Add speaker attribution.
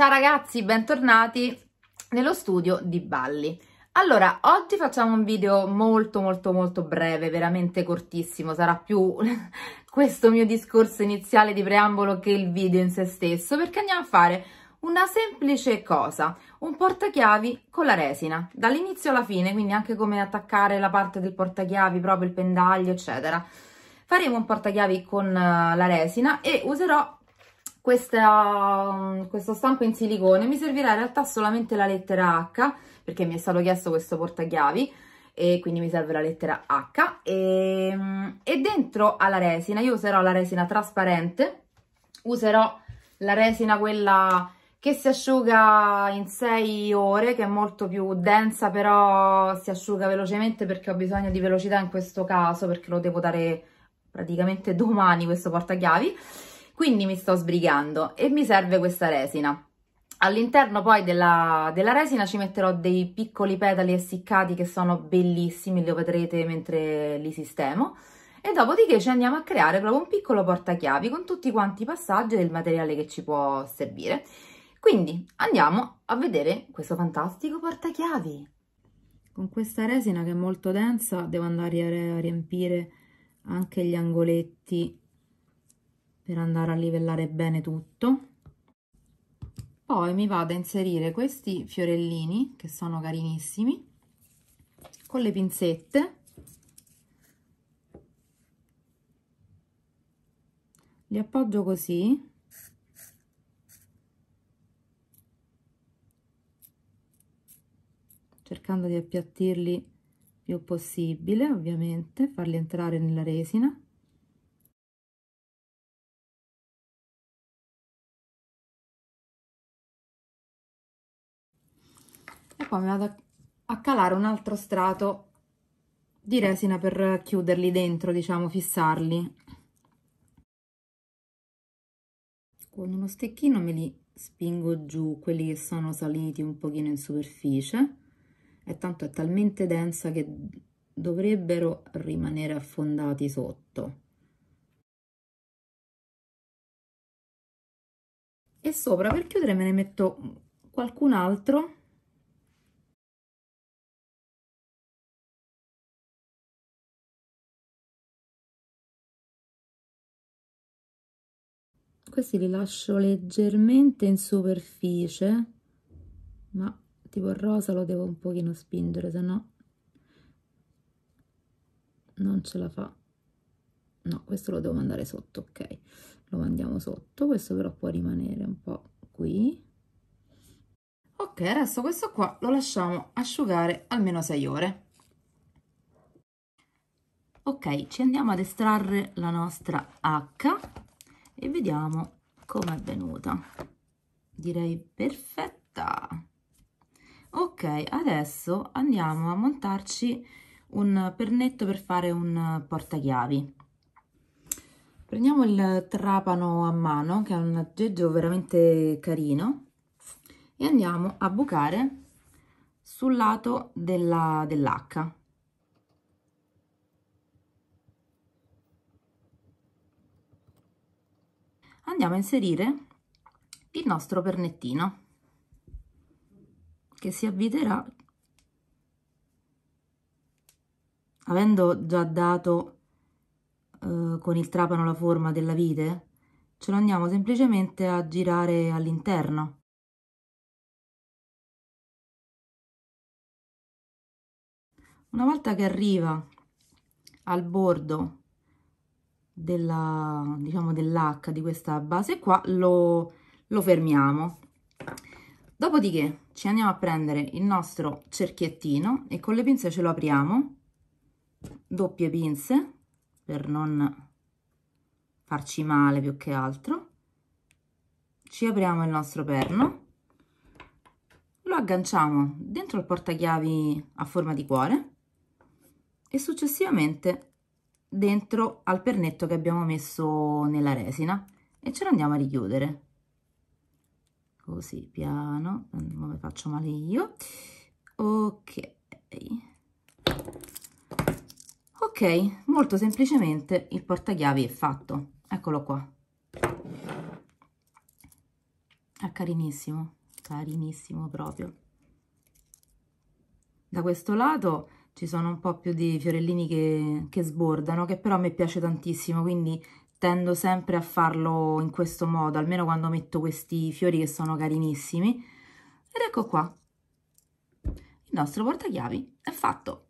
Speaker 1: Ciao ragazzi, bentornati nello studio di Balli. Allora, oggi facciamo un video molto molto molto breve, veramente cortissimo, sarà più questo mio discorso iniziale di preambolo che il video in se stesso, perché andiamo a fare una semplice cosa, un portachiavi con la resina, dall'inizio alla fine, quindi anche come attaccare la parte del portachiavi, proprio il pendaglio, eccetera. Faremo un portachiavi con eh, la resina e userò questa, mm, questo stampo in silicone, mi servirà in realtà solamente la lettera H, perché mi è stato chiesto questo portachiavi, e quindi mi serve la lettera H, e, mm, e dentro alla resina, io userò la resina trasparente, userò la resina quella che si asciuga in 6 ore, che è molto più densa, però si asciuga velocemente perché ho bisogno di velocità in questo caso, perché lo devo dare praticamente domani questo portachiavi. Quindi mi sto sbrigando e mi serve questa resina. All'interno poi della, della, resina ci metterò dei piccoli petali essiccati che sono bellissimi, li vedrete mentre li sistemo. E dopodiché ci andiamo a creare proprio un piccolo portachiavi con tutti quanti i passaggi del materiale che ci può servire. Quindi andiamo a vedere questo fantastico portachiavi. Con questa resina che è molto densa devo andare a riempire anche gli angoletti per andare a livellare bene tutto poi mi vado a inserire questi fiorellini che sono carinissimi con le pinzette li appoggio così cercando di appiattirli più possibile ovviamente farli entrare nella resina e poi mi vado a calare un altro strato di resina per chiuderli dentro, diciamo, fissarli. Con uno stecchino me li spingo giù, quelli che sono saliti un pochino in superficie, e tanto è talmente densa che dovrebbero rimanere affondati sotto. E sopra per chiudere me ne metto qualcun altro questi li lascio leggermente in superficie ma tipo il rosa lo devo un pochino spingere se no non ce la fa no questo lo devo mandare sotto ok lo mandiamo sotto questo però può rimanere un po qui ok adesso questo qua lo lasciamo asciugare almeno 6 ore ok ci andiamo ad estrarre la nostra H e vediamo com'è è venuta direi perfetta ok adesso andiamo a montarci un pernetto per fare un portachiavi prendiamo il trapano a mano che è un aggeggio veramente carino e andiamo a bucare sul lato dell'H andiamo a inserire il nostro pernettino che si avviterà avendo già dato eh, con il trapano la forma della vite ce lo andiamo semplicemente a girare all'interno una volta che arriva al bordo della, diciamo dell'H di questa base qua lo, lo fermiamo. Dopodiché ci andiamo a prendere il nostro cerchiettino e con le pinze ce lo apriamo, doppie pinze per non farci male più che altro. Ci apriamo il nostro perno, lo agganciamo dentro il portachiavi a forma di cuore e successivamente dentro al pernetto che abbiamo messo nella resina e ce lo andiamo a richiudere così piano non mi faccio male io ok ok molto semplicemente il portachiavi è fatto eccolo qua è carinissimo carinissimo proprio da questo lato ci sono un po' più di fiorellini che, che sbordano, che però a me piace tantissimo, quindi tendo sempre a farlo in questo modo, almeno quando metto questi fiori che sono carinissimi. Ed ecco qua, il nostro portachiavi è fatto.